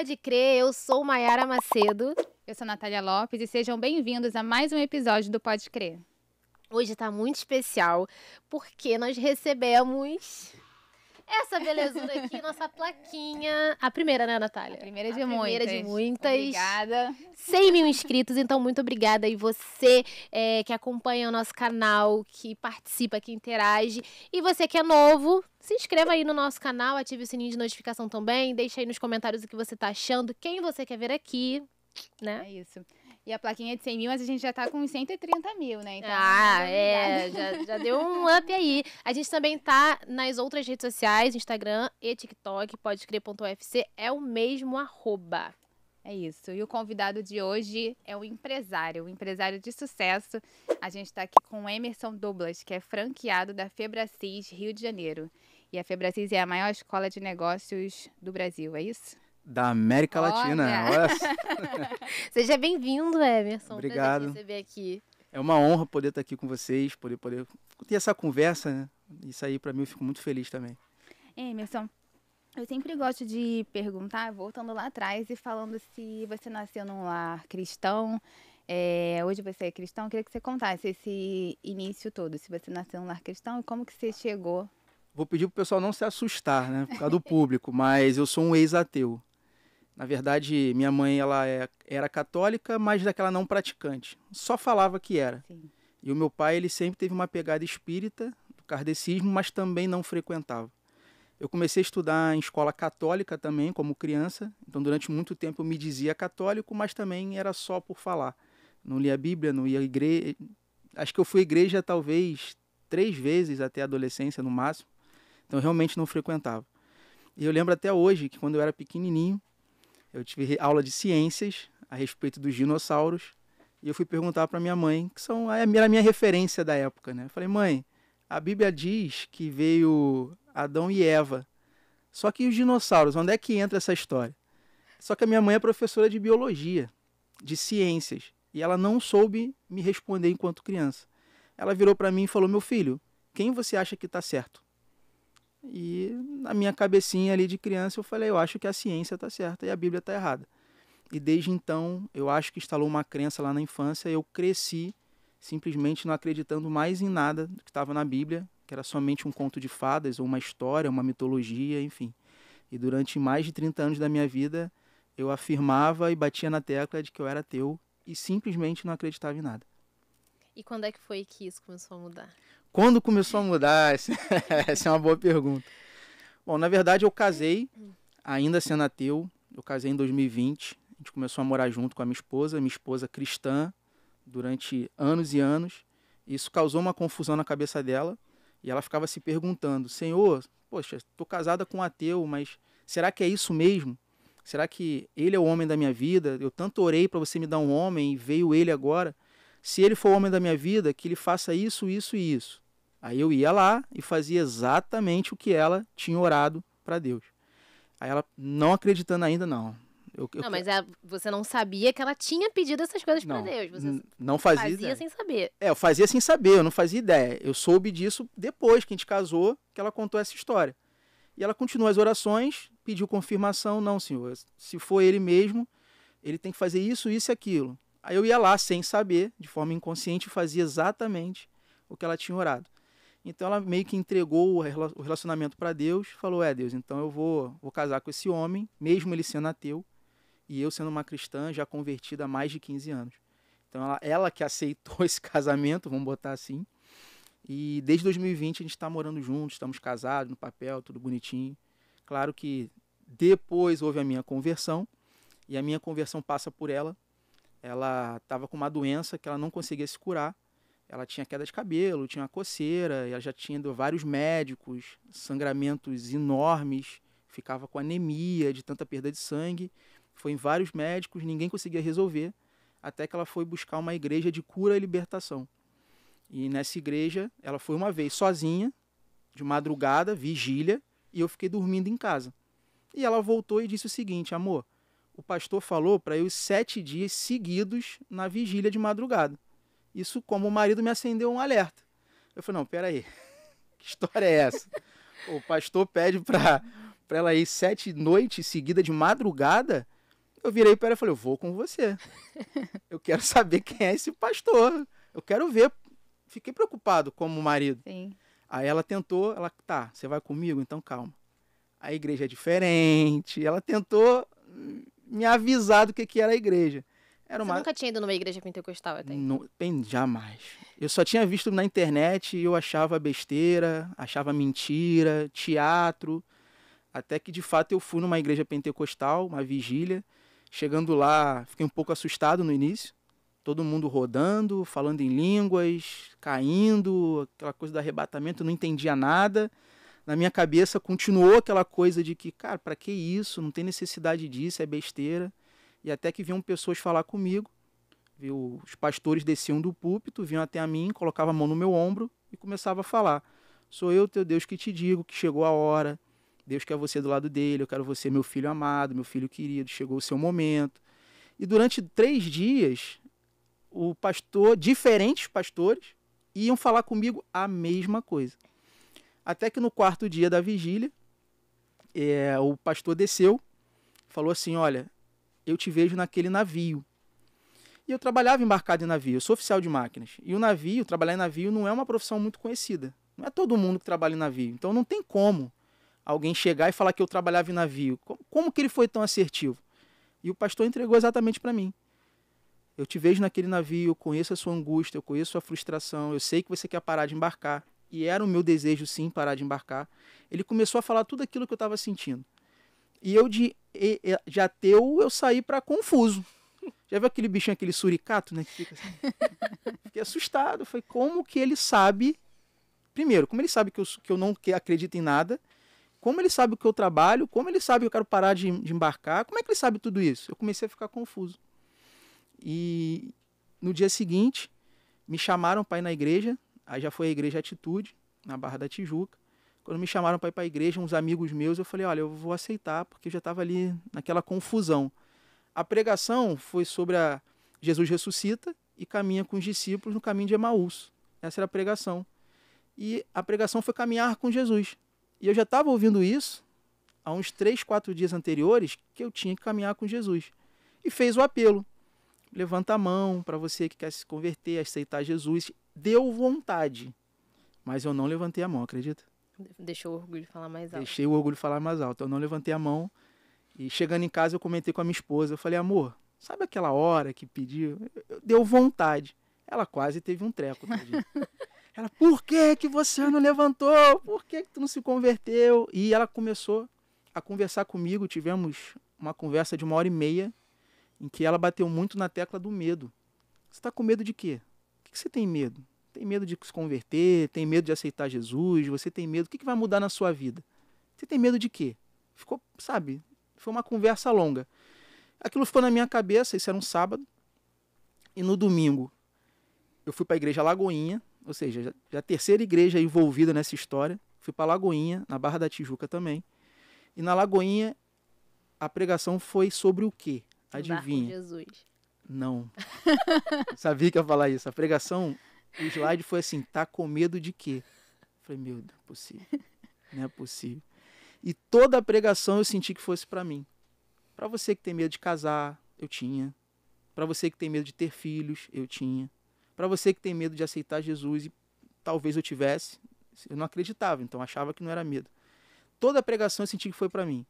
Pode Crer, eu sou Maiara Macedo. Eu sou Natália Lopes e sejam bem-vindos a mais um episódio do Pode Crer. Hoje está muito especial porque nós recebemos essa belezura aqui, nossa plaquinha. A primeira, né, Natália? A primeira de a muitas. Primeira de muitas. Obrigada. 100 mil inscritos, então muito obrigada. E você é, que acompanha o nosso canal, que participa, que interage. E você que é novo, se inscreva aí no nosso canal, ative o sininho de notificação também. Deixa aí nos comentários o que você tá achando, quem você quer ver aqui, né? É isso. E a plaquinha é de 100 mil, mas a gente já tá com 130 mil, né? Então, ah, é, já, já, deu um up aí. A gente também tá nas outras redes sociais, Instagram e TikTok, podescrever.ufc, é o mesmo arroba. É isso. E o convidado de hoje é o empresário, um empresário de sucesso. A gente está aqui com Emerson Douglas, que é franqueado da Febracis Rio de Janeiro. E a Febracis é a maior escola de negócios do Brasil, é isso? da América Olha. Latina. Olha. Seja bem-vindo, Emerson. Obrigado. receber aqui. É uma honra poder estar aqui com vocês, poder, poder ter essa conversa, né? Isso aí, para mim, eu fico muito feliz também. Emerson, eu sempre gosto de perguntar, voltando lá atrás e falando se você nasceu num lar cristão, é, hoje você é cristão, eu queria que você contasse esse início todo, se você nasceu num lar cristão e como que você chegou. Vou pedir para o pessoal não se assustar, né, por causa do público, mas eu sou um ex-ateu. Na verdade, minha mãe ela é, era católica, mas daquela não praticante. Só falava que era. Sim. E o meu pai ele sempre teve uma pegada espírita, do kardecismo, mas também não frequentava. Eu comecei a estudar em escola católica também, como criança. Então, durante muito tempo eu me dizia católico, mas também era só por falar. Não lia a Bíblia, não ia à igreja. Acho que eu fui à igreja talvez três vezes até a adolescência, no máximo. Então, eu realmente não frequentava. E eu lembro até hoje que quando eu era pequenininho, eu tive aula de ciências a respeito dos dinossauros e eu fui perguntar para minha mãe, que são é, a minha, a minha referência da época, né? Eu falei, mãe, a Bíblia diz que veio Adão e Eva. Só que os dinossauros, onde é que entra essa história? Só que a minha mãe é professora de biologia, de ciências, e ela não soube me responder enquanto criança. Ela virou para mim e falou: Meu filho, quem você acha que está certo? E na minha cabecinha ali de criança eu falei, eu acho que a ciência está certa e a Bíblia está errada. E desde então eu acho que instalou uma crença lá na infância, eu cresci simplesmente não acreditando mais em nada do que estava na Bíblia, que era somente um conto de fadas ou uma história, uma mitologia, enfim. E durante mais de 30 anos da minha vida eu afirmava e batia na tecla de que eu era teu e simplesmente não acreditava em nada. E quando é que foi que isso começou a mudar? Quando começou a mudar? Essa é uma boa pergunta. Bom, na verdade eu casei, ainda sendo ateu, eu casei em 2020. A gente começou a morar junto com a minha esposa, minha esposa cristã, durante anos e anos. Isso causou uma confusão na cabeça dela e ela ficava se perguntando: Senhor, poxa, estou casada com um ateu, mas será que é isso mesmo? Será que ele é o homem da minha vida? Eu tanto orei para você me dar um homem e veio ele agora se ele for o homem da minha vida, que ele faça isso, isso e isso. Aí eu ia lá e fazia exatamente o que ela tinha orado para Deus. Aí ela, não acreditando ainda, não. Eu, não, mas a, é, você não sabia que ela tinha pedido essas coisas para Deus. Você não fazia. Fazia ideia. sem saber. É, eu fazia sem saber, eu não fazia ideia. Eu soube disso depois que a gente casou, que ela contou essa história. E ela continuou as orações, pediu confirmação. Não, senhor, se for ele mesmo, ele tem que fazer isso, isso e aquilo. Aí eu ia lá sem saber, de forma inconsciente, e fazia exatamente o que ela tinha orado. Então ela meio que entregou o relacionamento para Deus, falou: "É, Deus, então eu vou, vou casar com esse homem, mesmo ele sendo ateu, e eu sendo uma cristã já convertida há mais de 15 anos". Então ela, ela que aceitou esse casamento, vamos botar assim. E desde 2020 a gente está morando juntos, estamos casados no papel, tudo bonitinho. Claro que depois houve a minha conversão, e a minha conversão passa por ela ela estava com uma doença que ela não conseguia se curar. Ela tinha queda de cabelo, tinha coceira, ela já tinha ido vários médicos, sangramentos enormes, ficava com anemia de tanta perda de sangue. Foi em vários médicos, ninguém conseguia resolver, até que ela foi buscar uma igreja de cura e libertação. E nessa igreja, ela foi uma vez sozinha, de madrugada, vigília, e eu fiquei dormindo em casa. E ela voltou e disse o seguinte: amor, o pastor falou para eu ir sete dias seguidos na vigília de madrugada. Isso, como o marido me acendeu um alerta. Eu falei: não, peraí, que história é essa? o pastor pede para ela ir sete noites seguidas de madrugada. Eu virei para ela e falei: eu vou com você. Eu quero saber quem é esse pastor. Eu quero ver. Fiquei preocupado como marido. Sim. Aí ela tentou, ela, tá, você vai comigo? Então calma. A igreja é diferente. Ela tentou hum, me avisado o que, que era a igreja. Era uma... Você nunca tinha ido numa igreja pentecostal até então? Não, jamais. Eu só tinha visto na internet e eu achava besteira, achava mentira, teatro. Até que de fato eu fui numa igreja pentecostal, uma vigília. Chegando lá, fiquei um pouco assustado no início. Todo mundo rodando, falando em línguas, caindo, aquela coisa do arrebatamento, não entendia nada na minha cabeça continuou aquela coisa de que, cara, para que isso? Não tem necessidade disso, é besteira. E até que vinham pessoas falar comigo, viu? os pastores desciam do púlpito, vinham até a mim, colocavam a mão no meu ombro e começava a falar: Sou eu, teu Deus, que te digo que chegou a hora. Deus quer você do lado dele, eu quero você, meu filho amado, meu filho querido, chegou o seu momento. E durante três dias, o pastor, diferentes pastores, iam falar comigo a mesma coisa. Até que no quarto dia da vigília, é, o pastor desceu, falou assim: Olha, eu te vejo naquele navio. E eu trabalhava embarcado em navio, eu sou oficial de máquinas. E o navio, trabalhar em navio não é uma profissão muito conhecida. Não é todo mundo que trabalha em navio. Então não tem como alguém chegar e falar que eu trabalhava em navio. Como, como que ele foi tão assertivo? E o pastor entregou exatamente para mim. Eu te vejo naquele navio, eu conheço a sua angústia, eu conheço a sua frustração, eu sei que você quer parar de embarcar e era o meu desejo sim parar de embarcar, ele começou a falar tudo aquilo que eu estava sentindo. E eu de, de ateu, eu saí para confuso. Já viu aquele bichinho, aquele suricato, né? Assim? Fiquei assustado. Foi como que ele sabe. Primeiro, como ele sabe que eu, que eu não acredito em nada. Como ele sabe que eu trabalho. Como ele sabe que eu quero parar de, de embarcar. Como é que ele sabe tudo isso? Eu comecei a ficar confuso. E no dia seguinte, me chamaram para ir na igreja, Aí já foi a Igreja Atitude, na Barra da Tijuca. Quando me chamaram para ir para a igreja, uns amigos meus, eu falei: olha, eu vou aceitar, porque eu já estava ali naquela confusão. A pregação foi sobre a Jesus ressuscita e caminha com os discípulos no caminho de Emaús. Essa era a pregação. E a pregação foi caminhar com Jesus. E eu já estava ouvindo isso há uns três, quatro dias anteriores que eu tinha que caminhar com Jesus. E fez o apelo. Levanta a mão para você que quer se converter, aceitar Jesus deu vontade. Mas eu não levantei a mão, acredita? Deixou o orgulho falar mais alto. Deixei o orgulho falar mais alto. Eu não levantei a mão. E chegando em casa, eu comentei com a minha esposa. Eu falei, amor, sabe aquela hora que pediu? Deu vontade. Ela quase teve um treco. ela, por que que você não levantou? Por que que tu não se converteu? E ela começou a conversar comigo. Tivemos uma conversa de uma hora e meia em que ela bateu muito na tecla do medo. Você está com medo de quê? que, que você tem medo? Tem medo de se converter? Tem medo de aceitar Jesus? Você tem medo? O que, vai mudar na sua vida? Você tem medo de quê? Ficou, sabe? Foi uma conversa longa. Aquilo ficou na minha cabeça, isso era um sábado. E no domingo, eu fui para a igreja Lagoinha, ou seja, já, é a terceira igreja envolvida nessa história. Fui para Lagoinha, na Barra da Tijuca também. E na Lagoinha, a pregação foi sobre o quê? Adivinha? barco Jesus. Não. Sabia que ia falar isso. A pregação, o slide foi assim: tá com medo de quê? Foi falei, meu, Deus, possível. Não é possível. E toda a pregação eu senti que fosse para mim. Para você que tem medo de casar, eu tinha. Para você que tem medo de ter filhos, eu tinha. Para você que tem medo de aceitar Jesus, e talvez eu tivesse, eu não acreditava, então achava que não era medo. Toda a pregação eu senti que foi para mim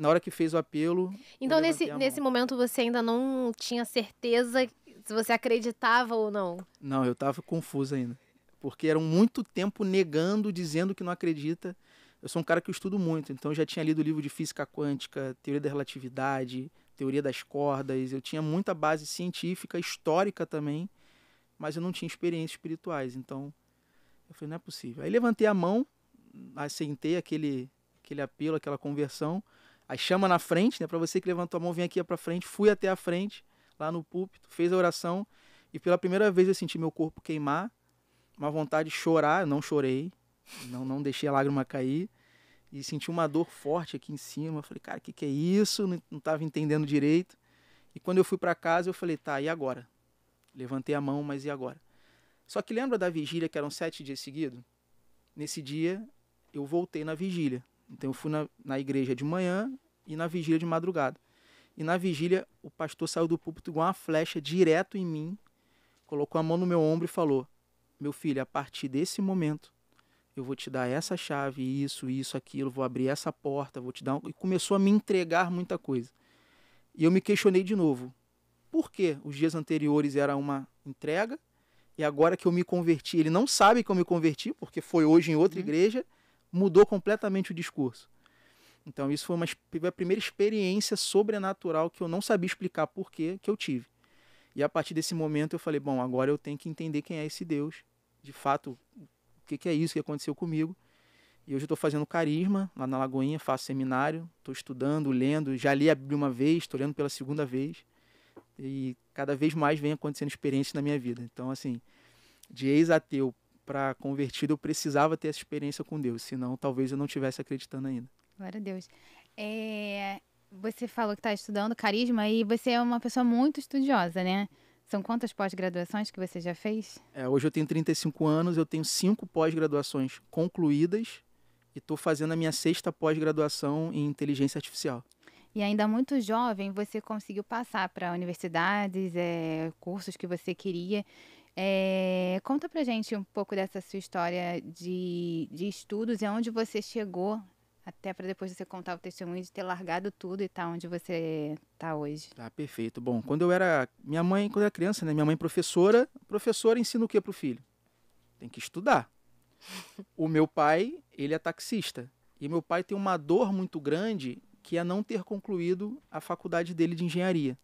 na hora que fez o apelo. Então, nesse, nesse momento, você ainda não tinha certeza se você acreditava ou não? Não, eu estava confuso ainda. Porque eram muito tempo negando, dizendo que não acredita. Eu sou um cara que eu estudo muito, então eu já tinha lido livro de física quântica, teoria da relatividade, teoria das cordas, eu tinha muita base científica, histórica também, mas eu não tinha experiências espirituais, então eu falei, não é possível. Aí levantei a mão, assentei aquele, aquele apelo, aquela conversão, Aí chama na frente, né? Para você que levantou a mão, vem aqui para frente. Fui até a frente, lá no púlpito, fez a oração. E pela primeira vez eu senti meu corpo queimar, uma vontade de chorar. não chorei, não, não deixei a lágrima cair. E senti uma dor forte aqui em cima. Eu falei, cara, o que, que é isso? Não, não tava entendendo direito. E quando eu fui para casa, eu falei, tá, e agora? Levantei a mão, mas e agora? Só que lembra da vigília que eram sete dias seguidos? Nesse dia, eu voltei na vigília. Então eu fui na, na igreja de manhã e na vigília de madrugada. E na vigília, o pastor saiu do púlpito com uma flecha direto em mim, colocou a mão no meu ombro e falou: Meu filho, a partir desse momento, eu vou te dar essa chave, isso, isso, aquilo, vou abrir essa porta, vou te dar. Um... E começou a me entregar muita coisa. E eu me questionei de novo: por que os dias anteriores era uma entrega e agora que eu me converti? Ele não sabe que eu me converti, porque foi hoje em outra uhum. igreja mudou completamente o discurso. Então isso foi uma, a primeira experiência sobrenatural que eu não sabia explicar por que eu tive. E a partir desse momento eu falei, bom, agora eu tenho que entender quem é esse Deus, de fato, o que, que é isso que aconteceu comigo. E hoje eu estou fazendo carisma lá na Lagoinha, faço seminário, estou estudando, lendo, já li a Bíblia uma vez, estou lendo pela segunda vez. E cada vez mais vem acontecendo experiências na minha vida. Então, assim, de ex-ateu para convertido, eu precisava ter essa experiência com Deus, senão talvez eu não estivesse acreditando ainda. Glória a Deus. É, você falou que está estudando carisma e você é uma pessoa muito estudiosa, né? São quantas pós-graduações que você já fez? É, hoje eu tenho 35 anos, eu tenho cinco pós-graduações concluídas e estou fazendo a minha sexta pós-graduação em inteligência artificial. E ainda muito jovem, você conseguiu passar para universidades, é, cursos que você queria. É, conta pra gente um pouco dessa sua história de, de estudos e aonde você chegou, até para depois você contar o testemunho de ter largado tudo e tá onde você tá hoje. Tá, perfeito. Bom, quando eu era. Minha mãe, quando eu era criança, né? Minha mãe é professora, professora ensina o que pro filho? Tem que estudar. o meu pai, ele é taxista. E meu pai tem uma dor muito grande que é não ter concluído a faculdade dele de engenharia.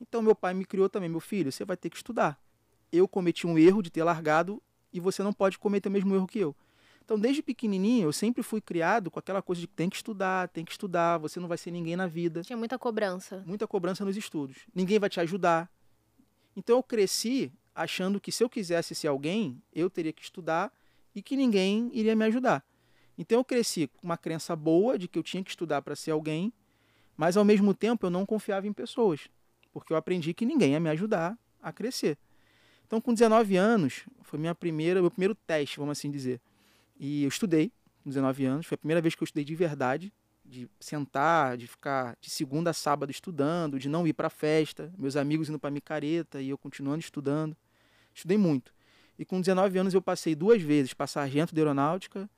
Então meu pai me criou também, meu filho, você vai ter que estudar eu cometi um erro de ter largado e você não pode cometer o mesmo erro que eu. Então, desde pequenininho, eu sempre fui criado com aquela coisa de tem que estudar, tem que estudar, você não vai ser ninguém na vida. Tinha muita cobrança. Muita cobrança nos estudos. Ninguém vai te ajudar. Então, eu cresci achando que se eu quisesse ser alguém, eu teria que estudar e que ninguém iria me ajudar. Então, eu cresci com uma crença boa de que eu tinha que estudar para ser alguém, mas ao mesmo tempo eu não confiava em pessoas, porque eu aprendi que ninguém ia me ajudar a crescer. Então, com 19 anos, foi minha primeira, meu primeiro teste, vamos assim dizer. E eu estudei com 19 anos, foi a primeira vez que eu estudei de verdade, de sentar, de ficar de segunda a sábado estudando, de não ir para festa, meus amigos indo para micareta e eu continuando estudando. Estudei muito. E com 19 anos eu passei duas vezes para sargento de aeronáutica,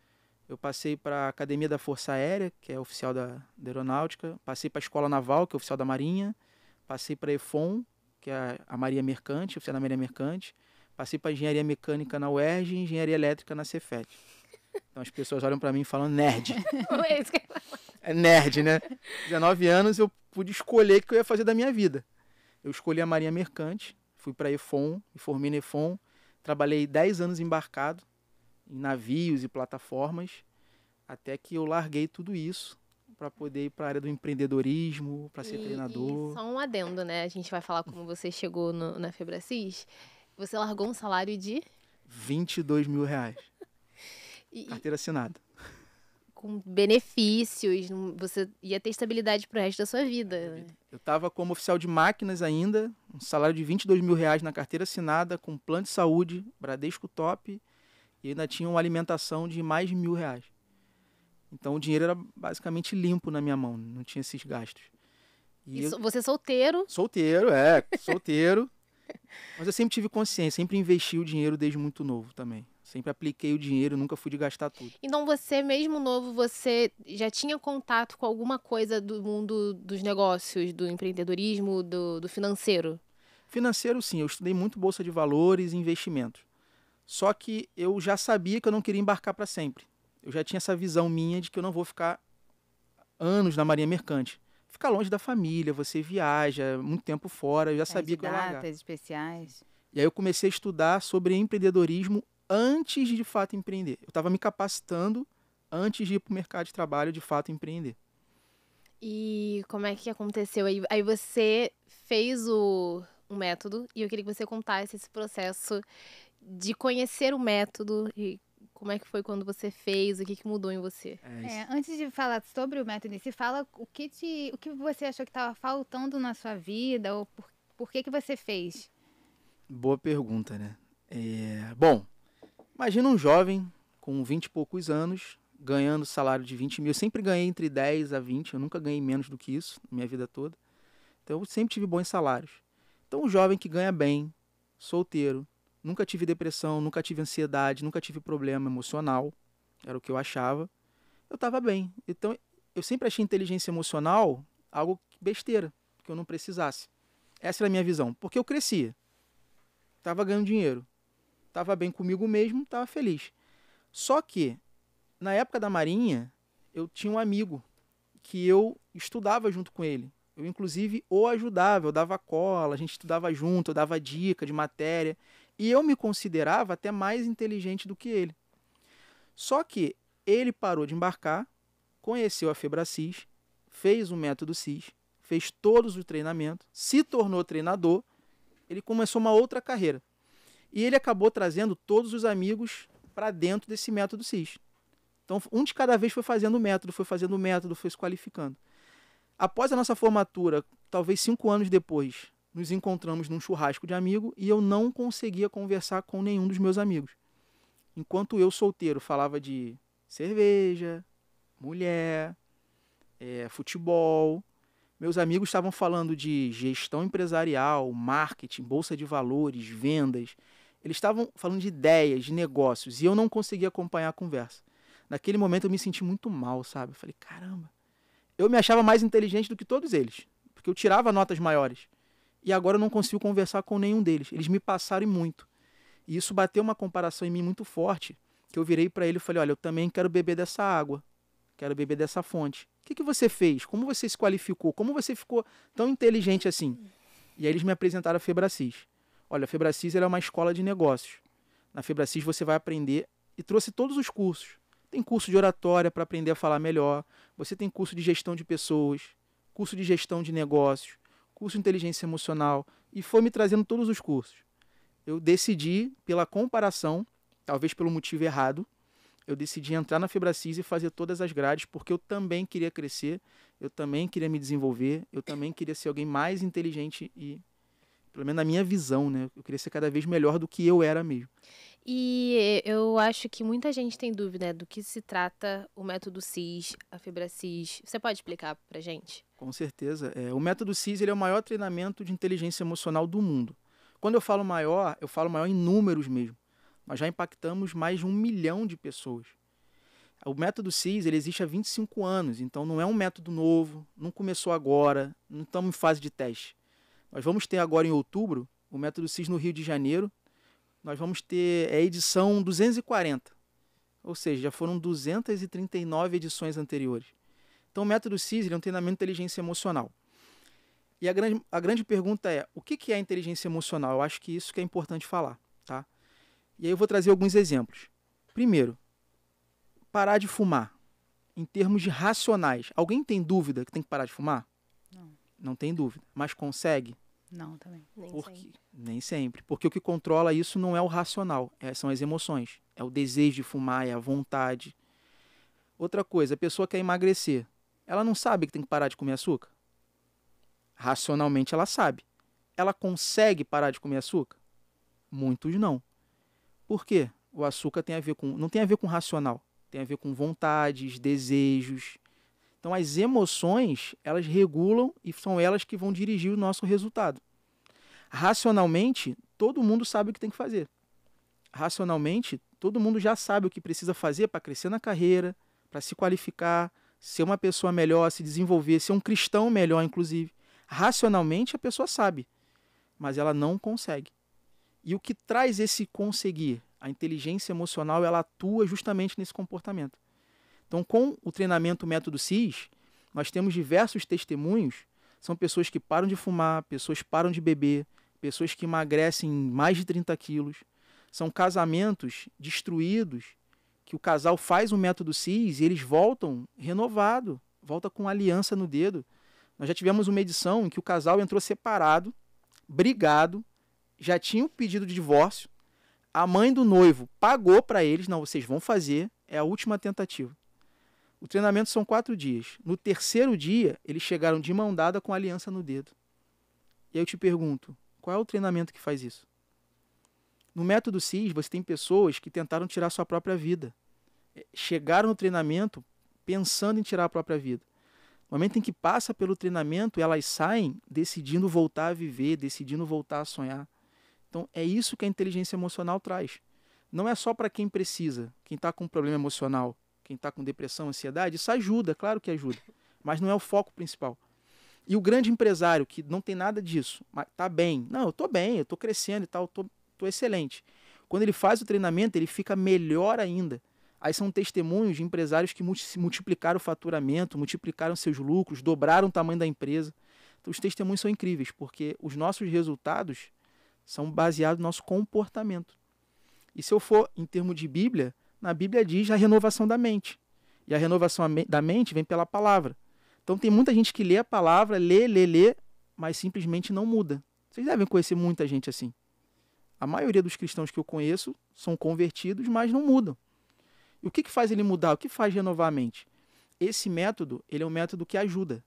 eu passei para a Academia da Força Aérea, que é oficial da, da aeronáutica, passei para a Escola Naval, que é oficial da Marinha, passei para EFON, que é a Maria Mercante, oficial da Maria Mercante. Passei para engenharia mecânica na UERJ e engenharia elétrica na Cefet. Então as pessoas olham para mim e falam nerd. É, é nerd, né? 19 anos eu pude escolher o que eu ia fazer da minha vida. Eu escolhi a Marinha Mercante, fui para EFON, me formei na EFON, trabalhei 10 anos embarcado em navios e plataformas, até que eu larguei tudo isso para poder ir para a área do empreendedorismo, para ser e, treinador. E só um adendo, né? A gente vai falar como você chegou no, na Febracis. Você largou um salário de 22 mil reais. e, Carteira assinada. Com benefícios, você ia ter estabilidade para o resto da sua vida. Né? Eu estava como oficial de máquinas ainda, um salário de 22 mil reais na carteira assinada, com plano de saúde, Bradesco Top, e ainda tinha uma alimentação de mais de mil reais. Então o dinheiro era basicamente limpo na minha mão, não tinha esses gastos. E, e so, você é solteiro? Solteiro, é, solteiro. Mas eu sempre tive consciência, sempre investi o dinheiro desde muito novo também. Sempre apliquei o dinheiro, nunca fui de gastar tudo. Então você mesmo novo, você já tinha contato com alguma coisa do mundo dos negócios, do empreendedorismo, do, do financeiro? Financeiro sim, eu estudei muito bolsa de valores e investimentos. Só que eu já sabia que eu não queria embarcar para sempre eu já tinha essa visão minha de que eu não vou ficar anos na Marinha Mercante. Ficar longe da família, você viaja, muito tempo fora, eu já sabia que eu ia largar. especiais. E aí eu comecei a estudar sobre empreendedorismo antes de, de fato empreender. Eu estava me capacitando antes de ir para o mercado de trabalho, de fato empreender. E como é que aconteceu aí? Aí você fez o, o método e eu queria que você contasse esse processo de conhecer o método e como é que foi quando você fez? O que, que mudou em você? É, é antes de falar sobre o método em si, fala o que, te, o que você achou que estava faltando na sua vida ou por, por que, que você fez? Boa pergunta, né? É, bom, imagina um jovem com 20 e poucos anos, ganhando salário de 20 mil. Eu sempre ganhei entre 10 a 20, eu nunca ganhei menos do que isso na minha vida toda. Então eu sempre tive bons salários. Então um jovem que ganha bem, solteiro, Nunca tive depressão, nunca tive ansiedade, nunca tive problema emocional. Era o que eu achava. Eu estava bem. Então, eu sempre achei inteligência emocional algo besteira, que eu não precisasse. Essa era a minha visão. Porque eu crescia. Estava ganhando dinheiro. Estava bem comigo mesmo, estava feliz. Só que, na época da Marinha, eu tinha um amigo que eu estudava junto com ele. Eu, inclusive, o ajudava, eu dava cola, a gente estudava junto, eu dava dica de matéria. E eu me considerava até mais inteligente do que ele. Só que ele parou de embarcar, conheceu a febracis, fez o método SIS, fez todos os treinamentos, se tornou treinador, ele começou uma outra carreira. E ele acabou trazendo todos os amigos para dentro desse método SIS. Então, um de cada vez foi fazendo o método, foi fazendo o método, foi se qualificando. Após a nossa formatura, talvez cinco anos depois, nos encontramos num churrasco de amigo e eu não conseguia conversar com nenhum dos meus amigos. Enquanto eu, solteiro, falava de cerveja, mulher, é, futebol, meus amigos estavam falando de gestão empresarial, marketing, bolsa de valores, vendas. Eles estavam falando de ideias, de negócios, e eu não conseguia acompanhar a conversa. Naquele momento eu me senti muito mal, sabe? Eu falei, caramba. Eu me achava mais inteligente do que todos eles, porque eu tirava notas maiores e agora eu não consigo conversar com nenhum deles. Eles me passaram muito. E isso bateu uma comparação em mim muito forte, que eu virei para ele e falei: "Olha, eu também quero beber dessa água. Quero beber dessa fonte. O que, que você fez? Como você se qualificou? Como você ficou tão inteligente assim?" E aí eles me apresentaram a Febracis. Olha, a Febracis é uma escola de negócios. Na Febracis você vai aprender e trouxe todos os cursos. Tem curso de oratória para aprender a falar melhor, você tem curso de gestão de pessoas, curso de gestão de negócios, curso de inteligência emocional e foi me trazendo todos os cursos. Eu decidi, pela comparação, talvez pelo motivo errado, eu decidi entrar na Febracis e fazer todas as grades, porque eu também queria crescer, eu também queria me desenvolver, eu também queria ser alguém mais inteligente e, pelo menos na minha visão, né? Eu queria ser cada vez melhor do que eu era mesmo. E eu acho que muita gente tem dúvida né, do que se trata o método CIS, a fibra CIS. Você pode explicar para gente? Com certeza. É, o método CIS ele é o maior treinamento de inteligência emocional do mundo. Quando eu falo maior, eu falo maior em números mesmo. Nós já impactamos mais de um milhão de pessoas. O método CIS ele existe há 25 anos, então não é um método novo, não começou agora, não estamos em fase de teste. Nós vamos ter agora em outubro o método CIS no Rio de Janeiro nós vamos ter a é edição 240. Ou seja, já foram 239 edições anteriores. Então, o método CIS é um treinamento de inteligência emocional. E a grande, a grande pergunta é, o que, que é inteligência emocional? Eu acho que isso que é importante falar, tá? E aí eu vou trazer alguns exemplos. Primeiro, parar de fumar, em termos de racionais. Alguém tem dúvida que tem que parar de fumar? Não. Não tem dúvida, mas consegue? Não, também. Nem Porque, sempre. Nem sempre. Porque o que controla isso não é o racional, é, são as emoções. É o desejo de fumar, é a vontade. Outra coisa, a pessoa quer emagrecer. Ela não sabe que tem que parar de comer açúcar? Racionalmente ela sabe. Ela consegue parar de comer açúcar? Muitos não. Por quê? O açúcar tem a ver com. não tem a ver com racional. Tem a ver com vontades, desejos. Então as emoções, elas regulam e são elas que vão dirigir o nosso resultado. Racionalmente, todo mundo sabe o que tem que fazer. Racionalmente, todo mundo já sabe o que precisa fazer para crescer na carreira, para se qualificar, ser uma pessoa melhor, se desenvolver, ser um cristão melhor, inclusive. Racionalmente, a pessoa sabe, mas ela não consegue. E o que traz esse conseguir? A inteligência emocional ela atua justamente nesse comportamento. Então, com o treinamento Método CIS, nós temos diversos testemunhos. São pessoas que param de fumar, pessoas param de beber, pessoas que emagrecem mais de 30 quilos. São casamentos destruídos que o casal faz o método CIS e eles voltam renovado, volta com aliança no dedo. Nós já tivemos uma edição em que o casal entrou separado, brigado, já tinha o pedido de divórcio. A mãe do noivo pagou para eles, não, vocês vão fazer, é a última tentativa. O treinamento são quatro dias. No terceiro dia, eles chegaram de mão dada com aliança no dedo. E aí eu te pergunto, qual é o treinamento que faz isso? No método CIS, você tem pessoas que tentaram tirar sua própria vida. É, chegaram no treinamento pensando em tirar a própria vida. No momento em que passa pelo treinamento, elas saem decidindo voltar a viver, decidindo voltar a sonhar. Então, é isso que a inteligência emocional traz. Não é só para quem precisa, quem está com um problema emocional, quem está com depressão, ansiedade, isso ajuda, claro que ajuda, mas não é o foco principal. E o grande empresário que não tem nada disso, mas tá bem, não, eu tô bem, eu tô crescendo e tal, tô, tô excelente. Quando ele faz o treinamento, ele fica melhor ainda. Aí são testemunhos de empresários que multiplicaram o faturamento, multiplicaram seus lucros, dobraram o tamanho da empresa. Então, os testemunhos são incríveis, porque os nossos resultados são baseados no nosso comportamento. E se eu for em termos de Bíblia, na Bíblia diz a renovação da mente. E a renovação da mente vem pela palavra. Então tem muita gente que lê a palavra, lê, lê, lê, mas simplesmente não muda. Vocês devem conhecer muita gente assim. A maioria dos cristãos que eu conheço são convertidos, mas não mudam. E o que, que faz ele mudar? O que faz renovar a mente? Esse método, ele é um método que ajuda.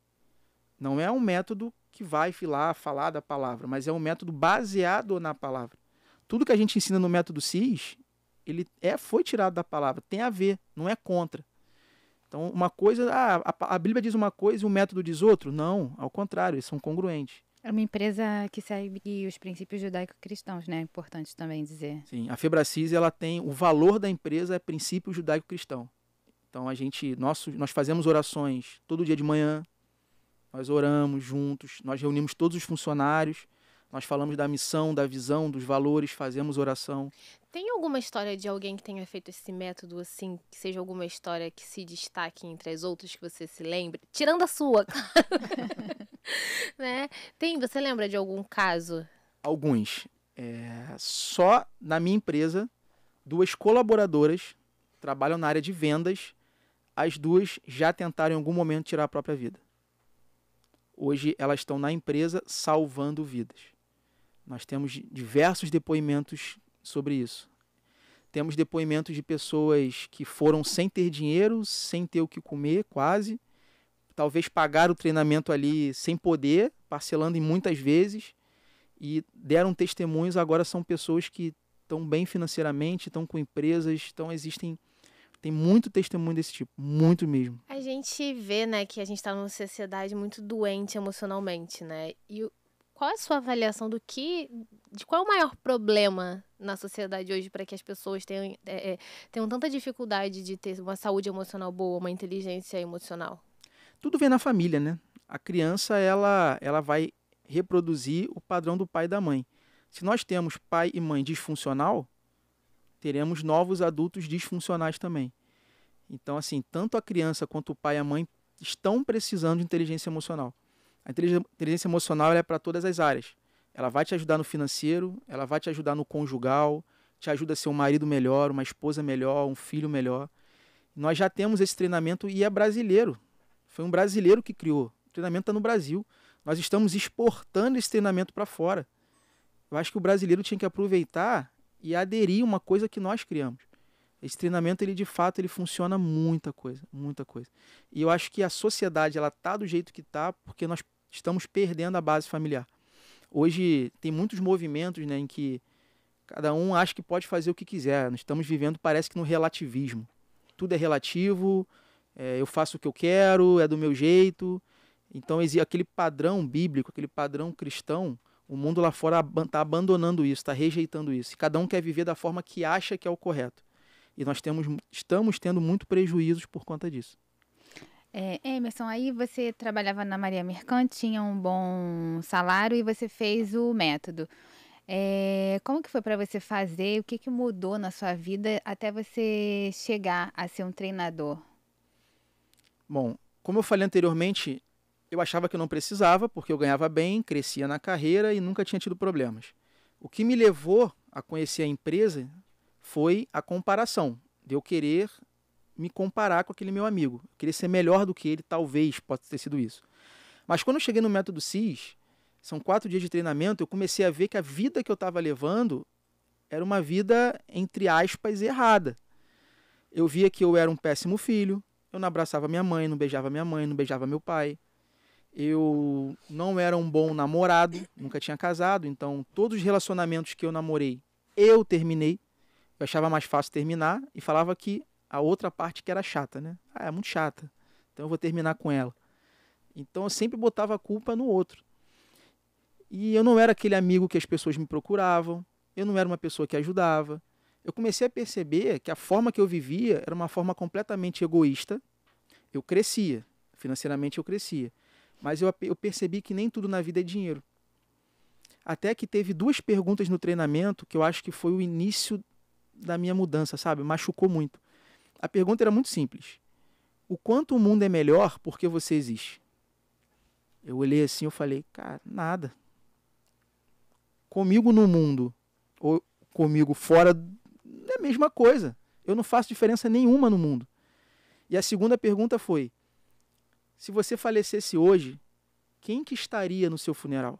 Não é um método que vai filar, falar da palavra, mas é um método baseado na palavra. Tudo que a gente ensina no método CIS ele é, foi tirado da palavra, tem a ver, não é contra. Então, uma coisa, ah, a, a Bíblia diz uma coisa e o método diz outro? Não, ao contrário, eles são congruentes. É uma empresa que segue os princípios judaico-cristãos, né? É importante também dizer. Sim, a Febracis, ela tem o valor da empresa é princípio judaico-cristão. Então a gente, nós, nós fazemos orações todo dia de manhã, nós oramos juntos, nós reunimos todos os funcionários, nós falamos da missão, da visão, dos valores, fazemos oração. Tem alguma história de alguém que tenha feito esse método assim, que seja alguma história que se destaque entre as outras que você se lembre? Tirando a sua, claro. né? Tem, você lembra de algum caso? Alguns. É, só na minha empresa, duas colaboradoras trabalham na área de vendas. As duas já tentaram em algum momento tirar a própria vida. Hoje elas estão na empresa salvando vidas. Nós temos diversos depoimentos sobre isso. Temos depoimentos de pessoas que foram sem ter dinheiro, sem ter o que comer, quase. Talvez pagaram o treinamento ali sem poder, parcelando em muitas vezes. E deram testemunhos, agora são pessoas que estão bem financeiramente, estão com empresas, então existem tem muito testemunho desse tipo, muito mesmo. A gente vê, né, que a gente está numa sociedade muito doente emocionalmente, né? E qual é a sua avaliação do que. de qual é o maior problema na sociedade hoje para que as pessoas tenham, é, é, tenham tanta dificuldade de ter uma saúde emocional boa, uma inteligência emocional? Tudo vem na família, né? A criança, ela, ela vai reproduzir o padrão do pai e da mãe. Se nós temos pai e mãe disfuncional, teremos novos adultos disfuncionais também. Então, assim, tanto a criança quanto o pai e a mãe estão precisando de inteligência emocional. A inteligência emocional é para todas as áreas. Ela vai te ajudar no financeiro, ela vai te ajudar no conjugal, te ajuda a ser um marido melhor, uma esposa melhor, um filho melhor. Nós já temos esse treinamento e é brasileiro. Foi um brasileiro que criou. O treinamento está no Brasil. Nós estamos exportando esse treinamento para fora. Eu acho que o brasileiro tinha que aproveitar e aderir a uma coisa que nós criamos. Esse treinamento, ele de fato, ele funciona muita coisa, muita coisa. E eu acho que a sociedade, ela tá do jeito que tá, porque nós estamos perdendo a base familiar. Hoje tem muitos movimentos, né, em que cada um acha que pode fazer o que quiser. Nós estamos vivendo, parece que no relativismo. Tudo é relativo, é, eu faço o que eu quero, é do meu jeito. Então, aquele padrão bíblico, aquele padrão cristão, o mundo lá fora está abandonando isso, está rejeitando isso. E cada um quer viver da forma que acha que é o correto. E nós temos, estamos tendo muito prejuízos por conta disso. É, Emerson, aí você trabalhava na Maria Mercante, tinha um bom salário e você fez o método. É, como que foi para você fazer? O que, que mudou na sua vida até você chegar a ser um treinador? Bom, como eu falei anteriormente, eu achava que eu não precisava, porque eu ganhava bem, crescia na carreira e nunca tinha tido problemas. O que me levou a conhecer a empresa foi a comparação, de eu querer me comparar com aquele meu amigo. Eu ser melhor do que ele, talvez, possa ter sido isso. Mas quando eu cheguei no método CIS, são quatro dias de treinamento, eu comecei a ver que a vida que eu estava levando era uma vida, entre aspas, errada. Eu via que eu era um péssimo filho, eu não abraçava minha mãe, não beijava minha mãe, não beijava meu pai. Eu não era um bom namorado, nunca tinha casado, então todos os relacionamentos que eu namorei, eu terminei eu achava mais fácil terminar e falava que a outra parte que era chata, né? Ah, é muito chata, então eu vou terminar com ela. Então eu sempre botava a culpa no outro. E eu não era aquele amigo que as pessoas me procuravam, eu não era uma pessoa que ajudava. Eu comecei a perceber que a forma que eu vivia era uma forma completamente egoísta. Eu crescia, financeiramente eu crescia, mas eu, eu percebi que nem tudo na vida é dinheiro. Até que teve duas perguntas no treinamento que eu acho que foi o início da minha mudança, sabe? Machucou muito. A pergunta era muito simples. O quanto o mundo é melhor porque você existe? Eu olhei assim, eu falei, cara, nada. Comigo no mundo ou comigo fora é a mesma coisa. Eu não faço diferença nenhuma no mundo. E a segunda pergunta foi: se você falecesse hoje, quem que estaria no seu funeral?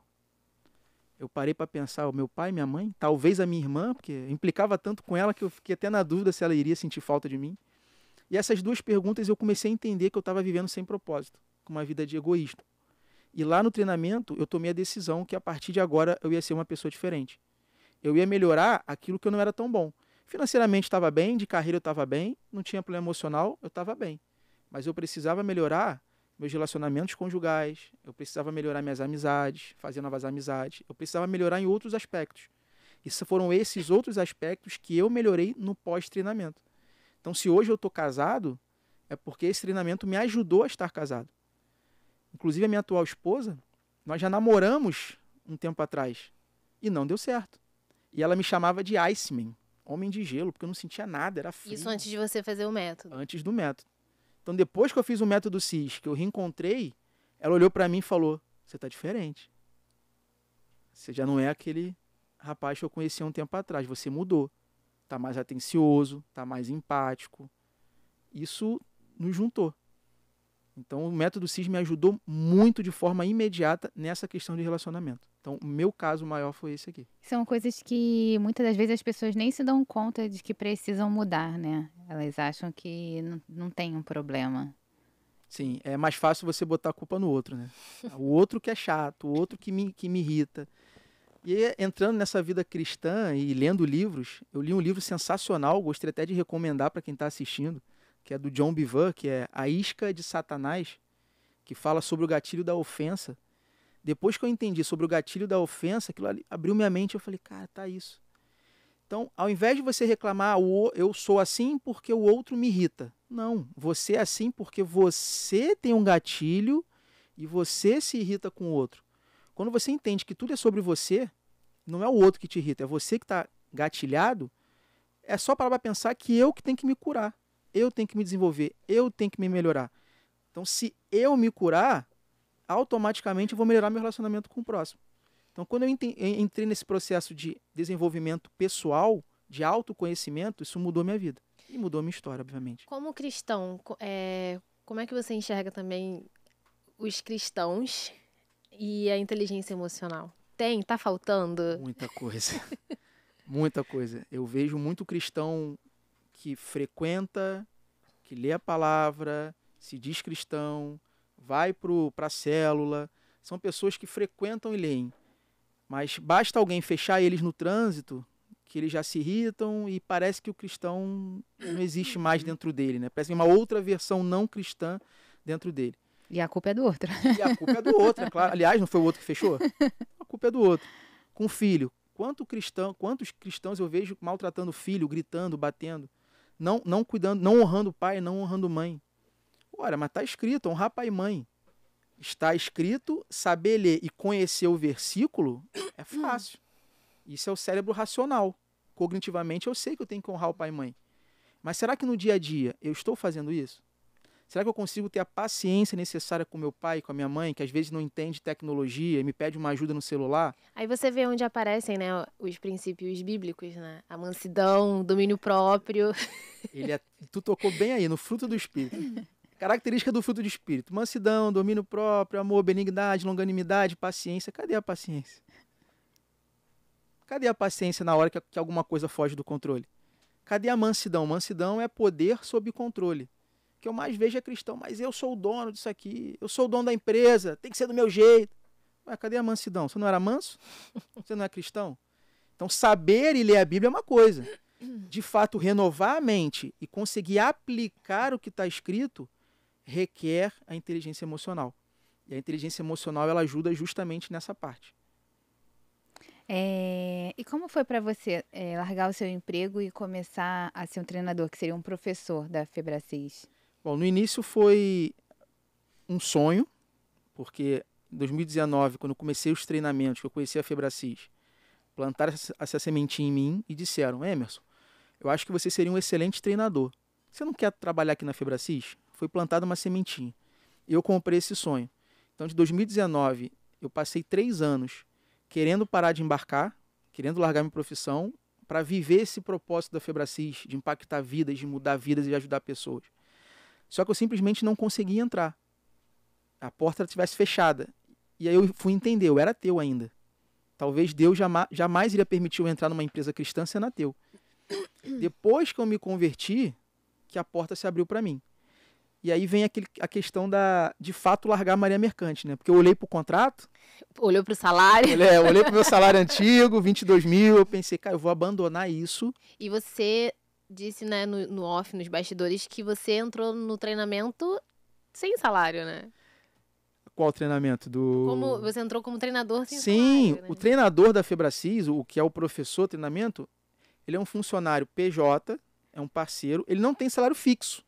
eu parei para pensar, o meu pai, minha mãe, talvez a minha irmã, porque implicava tanto com ela que eu fiquei até na dúvida se ela iria sentir falta de mim. E essas duas perguntas eu comecei a entender que eu estava vivendo sem propósito, com uma vida de egoísta. E lá no treinamento eu tomei a decisão que a partir de agora eu ia ser uma pessoa diferente. Eu ia melhorar aquilo que eu não era tão bom. Financeiramente estava bem, de carreira eu estava bem, não tinha problema emocional, eu estava bem. Mas eu precisava melhorar meus relacionamentos conjugais, eu precisava melhorar minhas amizades, fazer novas amizades, eu precisava melhorar em outros aspectos. E foram esses outros aspectos que eu melhorei no pós-treinamento. Então, se hoje eu estou casado, é porque esse treinamento me ajudou a estar casado. Inclusive, a minha atual esposa, nós já namoramos um tempo atrás e não deu certo. E ela me chamava de Iceman, homem de gelo, porque eu não sentia nada, era frio. Isso antes de você fazer o método. Antes do método. Então, depois que eu fiz o método CIS, que eu reencontrei, ela olhou para mim e falou: Você tá diferente. Você já não é aquele rapaz que eu conhecia um tempo atrás. Você mudou. Tá mais atencioso, tá mais empático. Isso nos juntou. Então, o método CIS me ajudou muito de forma imediata nessa questão de relacionamento. Então, o meu caso maior foi esse aqui. São coisas que muitas das vezes as pessoas nem se dão conta de que precisam mudar, né? Elas acham que não, não tem um problema. Sim, é mais fácil você botar a culpa no outro, né? O outro que é chato, o outro que me, que me irrita. E entrando nessa vida cristã e lendo livros, eu li um livro sensacional, gostaria até de recomendar para quem está assistindo, que é do John Bivan, que é A Isca de Satanás, que fala sobre o gatilho da ofensa depois que eu entendi sobre o gatilho da ofensa, aquilo ali abriu minha mente, eu falei, cara, tá isso. Então, ao invés de você reclamar, eu sou assim porque o outro me irrita. Não, você é assim porque você tem um gatilho e você se irrita com o outro. Quando você entende que tudo é sobre você, não é o outro que te irrita, é você que está gatilhado, é só parar para pensar que eu que tenho que me curar, eu tenho que me desenvolver, eu tenho que me melhorar. Então, se eu me curar, automaticamente eu vou melhorar meu relacionamento com o próximo. Então, quando eu entrei nesse processo de desenvolvimento pessoal, de autoconhecimento, isso mudou minha vida. E mudou minha história, obviamente. Como cristão, é, como é que você enxerga também os cristãos e a inteligência emocional? Tem? Tá faltando? Muita coisa. Muita coisa. Eu vejo muito cristão que frequenta, que lê a palavra, se diz cristão, vai para a célula. São pessoas que frequentam e leem. Mas basta alguém fechar eles no trânsito, que eles já se irritam e parece que o cristão não existe mais dentro dele, né? Parece é uma outra versão não cristã dentro dele. E a culpa é do outro. E a culpa é do outro, é claro. Aliás, não foi o outro que fechou? A culpa é do outro. Com o filho, quanto cristão, quantos cristãos eu vejo maltratando o filho, gritando, batendo, não não cuidando, não honrando o pai, não honrando mãe. Ora, mas está escrito, honrar pai e mãe. Está escrito, saber ler e conhecer o versículo é fácil. Isso é o cérebro racional. Cognitivamente eu sei que eu tenho que honrar o pai e mãe. Mas será que no dia a dia eu estou fazendo isso? Será que eu consigo ter a paciência necessária com meu pai, com a minha mãe, que às vezes não entende tecnologia e me pede uma ajuda no celular? Aí você vê onde aparecem, né, os princípios bíblicos, né? A mansidão, o domínio próprio. Ele é, tu tocou bem aí no fruto do espírito. Característica do fruto de espírito: mansidão, domínio próprio, amor, benignidade, longanimidade, paciência. Cadê a paciência? Cadê a paciência na hora que, que alguma coisa foge do controle? Cadê a mansidão? Mansidão é poder sob controle. Que eu mais vejo é cristão, mas eu sou o dono disso aqui, eu sou o dono da empresa, tem que ser do meu jeito. Ué, cadê a mansidão? Você não era manso? Você não é cristão? Então, saber e ler a Bíblia é uma coisa. De fato, renovar a mente e conseguir aplicar o que está escrito requer a inteligência emocional. E a inteligência emocional ela ajuda justamente nessa parte. É, e como foi para você é, largar o seu emprego e começar a ser um treinador, que seria um professor da Febracis? Bom, no início foi um sonho, porque em 2019, quando comecei os treinamentos, que eu conheci a Febracis, plantaram essa sementinha em mim e disseram: Emerson, eu acho que você seria um excelente treinador. Você não quer trabalhar aqui na Febracis? foi plantada uma sementinha. Eu comprei esse sonho. Então, de 2019, eu passei três anos querendo parar de embarcar, querendo largar minha profissão, para viver esse propósito da Febracis, de impactar vidas, de mudar vidas e de ajudar pessoas. Só que eu simplesmente não conseguia entrar. A porta estivesse fechada. E aí eu fui entender, eu era teu ainda. Talvez Deus jamais, jamais iria permitir eu entrar numa empresa cristã sendo ateu. Depois que eu me converti, que a porta se abriu para mim. E aí vem aquele, a questão da, de fato, largar a Maria Mercante, né? Porque eu olhei para o contrato. Olhou para o salário. Olhei, é, olhei para o meu salário antigo, 22 mil. Eu pensei, cara, eu vou abandonar isso. E você disse, né, no, no off, nos bastidores, que você entrou no treinamento sem salário, né? Qual treinamento? Do... Como você entrou como treinador sem Sim, salário, né? o treinador da Febracis, o que é o professor treinamento, ele é um funcionário PJ, é um parceiro, ele não tem salário fixo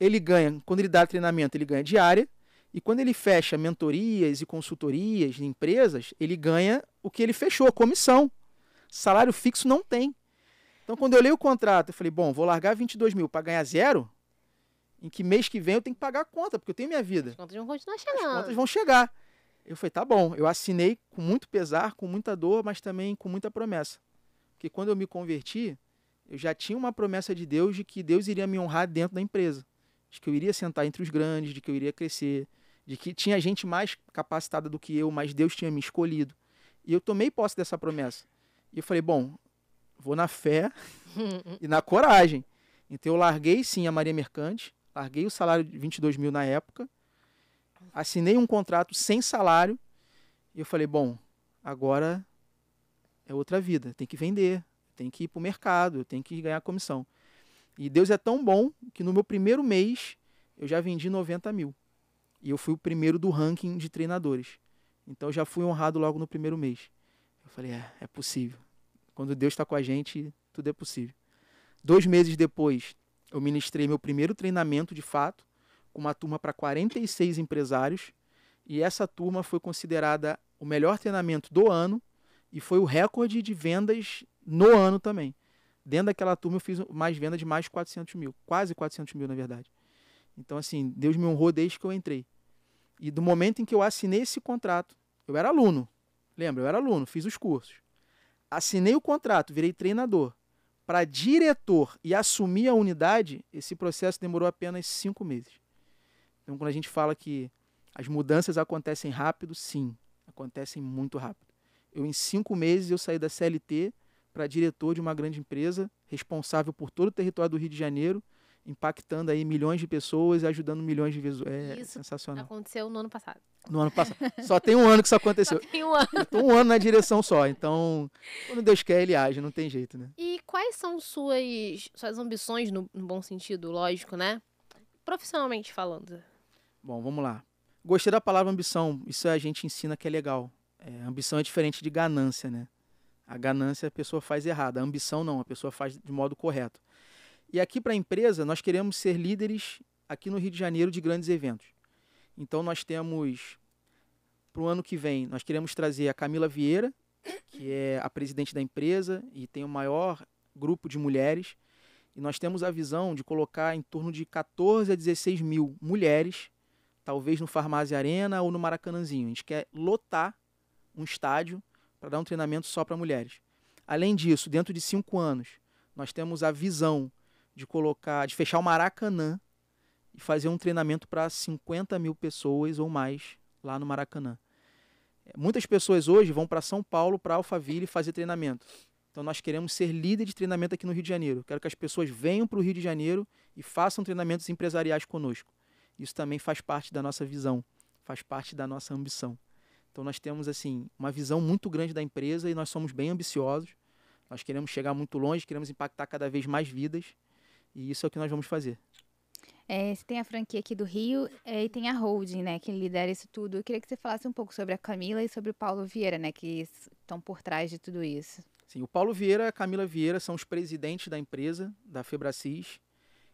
ele ganha, quando ele dá treinamento, ele ganha diária, e quando ele fecha mentorias e consultorias em empresas, ele ganha o que ele fechou, comissão. Salário fixo não tem. Então, quando eu leio o contrato, eu falei, bom, vou largar 22 mil para ganhar zero, em que mês que vem eu tenho que pagar a conta, porque eu tenho minha vida. As contas vão continuar chegando. As contas vão chegar. Eu falei, tá bom, eu assinei com muito pesar, com muita dor, mas também com muita promessa. Porque quando eu me converti, eu já tinha uma promessa de Deus de que Deus iria me honrar dentro da empresa de que eu iria sentar entre os grandes, de que eu iria crescer, de que tinha gente mais capacitada do que eu, mas Deus tinha me escolhido. E eu tomei posse dessa promessa. E eu falei, bom, vou na fé e na coragem. Então eu larguei sim a Maria Mercante, larguei o salário de 22 mil na época, assinei um contrato sem salário e eu falei, bom, agora é outra vida, tem que vender, tem que ir para o mercado, tem que ganhar comissão. E Deus é tão bom que no meu primeiro mês eu já vendi 90 mil. E eu fui o primeiro do ranking de treinadores. Então eu já fui honrado logo no primeiro mês. Eu falei, é, é possível. Quando Deus está com a gente, tudo é possível. Dois meses depois, eu ministrei meu primeiro treinamento de fato, com uma turma para 46 empresários. E essa turma foi considerada o melhor treinamento do ano e foi o recorde de vendas no ano também. Dentro daquela turma eu fiz mais venda de mais de 400 mil, quase 400 mil na verdade. Então assim, Deus me honrou desde que eu entrei. E do momento em que eu assinei esse contrato, eu era aluno, lembra, eu era aluno, fiz os cursos. Assinei o contrato, virei treinador. Para diretor e assumir a unidade, esse processo demorou apenas cinco meses. Então quando a gente fala que as mudanças acontecem rápido, sim, acontecem muito rápido. Eu, em cinco meses, eu saí da CLT para diretor de uma grande empresa, responsável por todo o território do Rio de Janeiro, impactando aí milhões de pessoas e ajudando milhões de pessoas. É isso sensacional. aconteceu no ano passado. No ano passado. Só tem um ano que isso aconteceu. Só tem um ano. Eu um ano na direção só. Então, quando Deus quer, ele age, não tem jeito, né? E quais são suas, suas ambições, no, no bom sentido, lógico, né? Profissionalmente falando. Bom, vamos lá. Gostei da palavra ambição. Isso a gente ensina que é legal. É, ambição é diferente de ganância, né? A ganância a pessoa faz errada, a ambição não, a pessoa faz de modo correto. E aqui para a empresa, nós queremos ser líderes aqui no Rio de Janeiro de grandes eventos. Então nós temos para o ano que vem, nós queremos trazer a Camila Vieira, que é a presidente da empresa e tem o maior grupo de mulheres. E nós temos a visão de colocar em torno de 14 a 16 mil mulheres, talvez no Farmácia Arena ou no Maracanãzinho. A gente quer lotar um estádio para dar um treinamento só para mulheres. Além disso, dentro de cinco anos, nós temos a visão de colocar, de fechar o Maracanã e fazer um treinamento para 50 mil pessoas ou mais lá no Maracanã. É, muitas pessoas hoje vão para São Paulo, para Alphaville fazer treinamento. Então nós queremos ser líder de treinamento aqui no Rio de Janeiro. Quero que as pessoas venham para o Rio de Janeiro e façam treinamentos empresariais conosco. Isso também faz parte da nossa visão, faz parte da nossa ambição. Então nós temos assim uma visão muito grande da empresa e nós somos bem ambiciosos. Nós queremos chegar muito longe, queremos impactar cada vez mais vidas e isso é o que nós vamos fazer. É, você tem a franquia aqui do Rio é, e tem a holding, né, que lidera isso tudo. Eu queria que você falasse um pouco sobre a Camila e sobre o Paulo Vieira, né, que estão por trás de tudo isso. Sim, o Paulo Vieira e a Camila Vieira são os presidentes da empresa, da Febracis,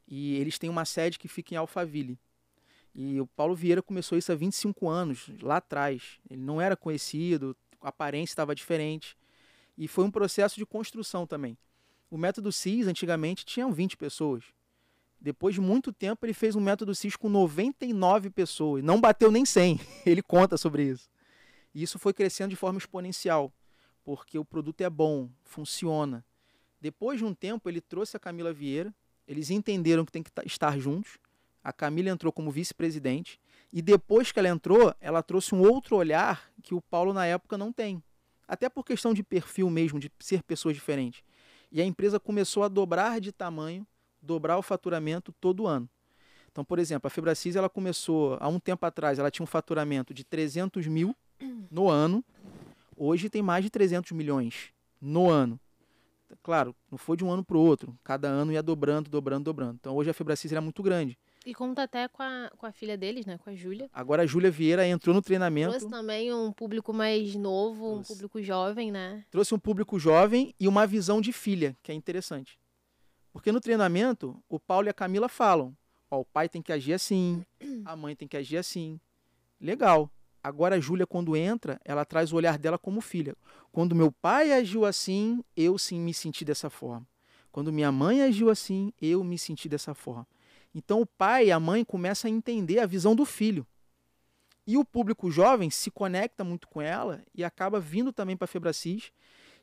e eles têm uma sede que fica em Alphaville. E o Paulo Vieira começou isso há 25 anos, lá atrás. Ele não era conhecido, a aparência estava diferente. E foi um processo de construção também. O método CIS, antigamente, tinha 20 pessoas. Depois de muito tempo, ele fez um método CIS com 99 pessoas. Não bateu nem 100. Ele conta sobre isso. E isso foi crescendo de forma exponencial, porque o produto é bom, funciona. Depois de um tempo, ele trouxe a Camila Vieira. Eles entenderam que tem que estar juntos a Camila entrou como vice-presidente e depois que ela entrou, ela trouxe um outro olhar que o Paulo na época não tem. Até por questão de perfil mesmo, de ser pessoas diferentes. E a empresa começou a dobrar de tamanho, dobrar o faturamento todo ano. Então, por exemplo, a Febracis ela começou há um tempo atrás, ela tinha um faturamento de 300 mil no ano. Hoje tem mais de 300 milhões no ano. Claro, não foi de um ano para o outro. Cada ano ia dobrando, dobrando, dobrando. Então hoje a Febracis era é muito grande. E conta até com a, com a filha deles, né? Com a Júlia. Agora a Júlia Vieira entrou no treinamento. Trouxe também um público mais novo, Trouxe. um público jovem, né? Trouxe um público jovem e uma visão de filha, que é interessante. Porque no treinamento, o Paulo e a Camila falam: ó, o pai tem que agir assim, a mãe tem que agir assim. Legal. Agora a Júlia, quando entra, ela traz o olhar dela como filha. Quando meu pai agiu assim, eu sim me senti dessa forma. Quando minha mãe agiu assim, eu me senti dessa forma. Então o pai e a mãe começam a entender a visão do filho. E o público jovem se conecta muito com ela e acaba vindo também para a Febracis.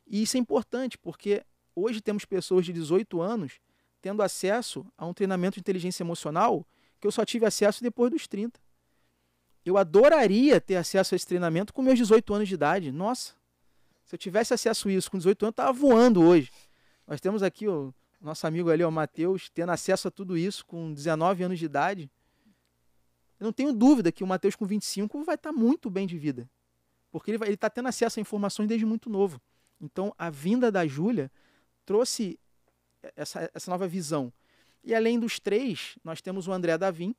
E isso é importante, porque hoje temos pessoas de 18 anos tendo acesso a um treinamento de inteligência emocional que eu só tive acesso depois dos 30. Eu adoraria ter acesso a esse treinamento com meus 18 anos de idade. Nossa, se eu tivesse acesso a isso com 18 anos, eu estava voando hoje. Nós temos aqui o nosso amigo ali, o Matheus, tendo acesso a tudo isso com 19 anos de idade, eu não tenho dúvida que o Matheus com 25 vai estar tá muito bem de vida. Porque ele está tendo acesso a informações desde muito novo. Então, a vinda da Júlia trouxe essa, essa nova visão. E além dos três, nós temos o André Davim,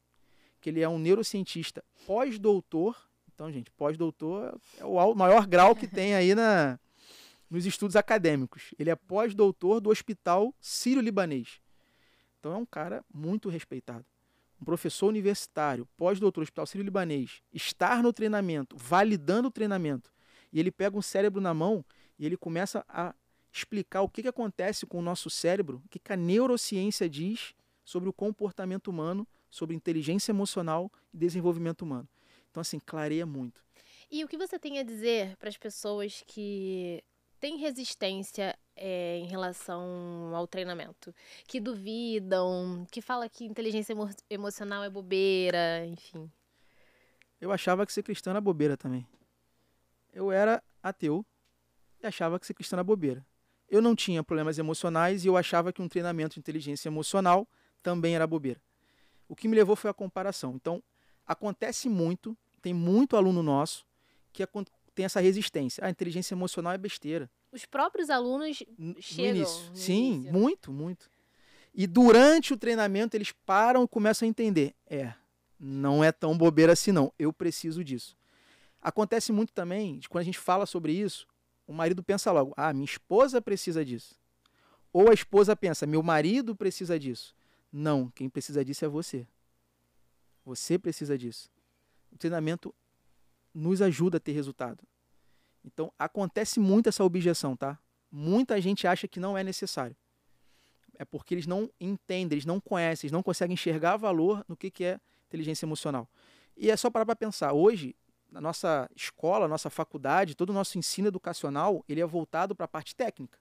que ele é um neurocientista pós-doutor. Então, gente, pós-doutor é o maior grau que tem aí na, nos estudos acadêmicos. Ele é pós-doutor do Hospital Sírio-Libanês. Então é um cara muito respeitado. Um professor universitário, pós-doutor do Hospital Sírio-Libanês, estar no treinamento, validando o treinamento, e ele pega um cérebro na mão e ele começa a explicar o que, que acontece com o nosso cérebro, o que, que a neurociência diz sobre o comportamento humano, sobre inteligência emocional e desenvolvimento humano. Então, assim, clareia muito. E o que você tem a dizer para as pessoas que têm resistência é, em relação ao treinamento, que duvidam, que fala que inteligência emo emocional é bobeira, enfim. Eu achava que ser cristão era bobeira também. Eu era ateu e achava que ser cristão era bobeira. Eu não tinha problemas emocionais e eu achava que um treinamento de inteligência emocional também era bobeira. O que me levou foi a comparação. Então, acontece muito, tem muito aluno nosso que tem essa resistência. A ah, inteligência emocional é besteira. Os próprios alunos chegam. No início. No Sim, muito, muito. E durante o treinamento eles param e começam a entender. É, não é tão bobeira assim não. Eu preciso disso. Acontece muito também, de quando a gente fala sobre isso, o marido pensa logo: "Ah, minha esposa precisa disso". Ou a esposa pensa: "Meu marido precisa disso". Não, quem precisa disso é você. Você precisa disso. O treinamento nos ajuda a ter resultado. Então, acontece muito essa objeção, tá? Muita gente acha que não é necessário. É porque eles não entendem, eles não conhecem, eles não conseguem enxergar valor no que, que é inteligência emocional. E é só parar para pensar. Hoje, a nossa escola, a nossa faculdade, todo o nosso ensino educacional, ele é voltado para a parte técnica.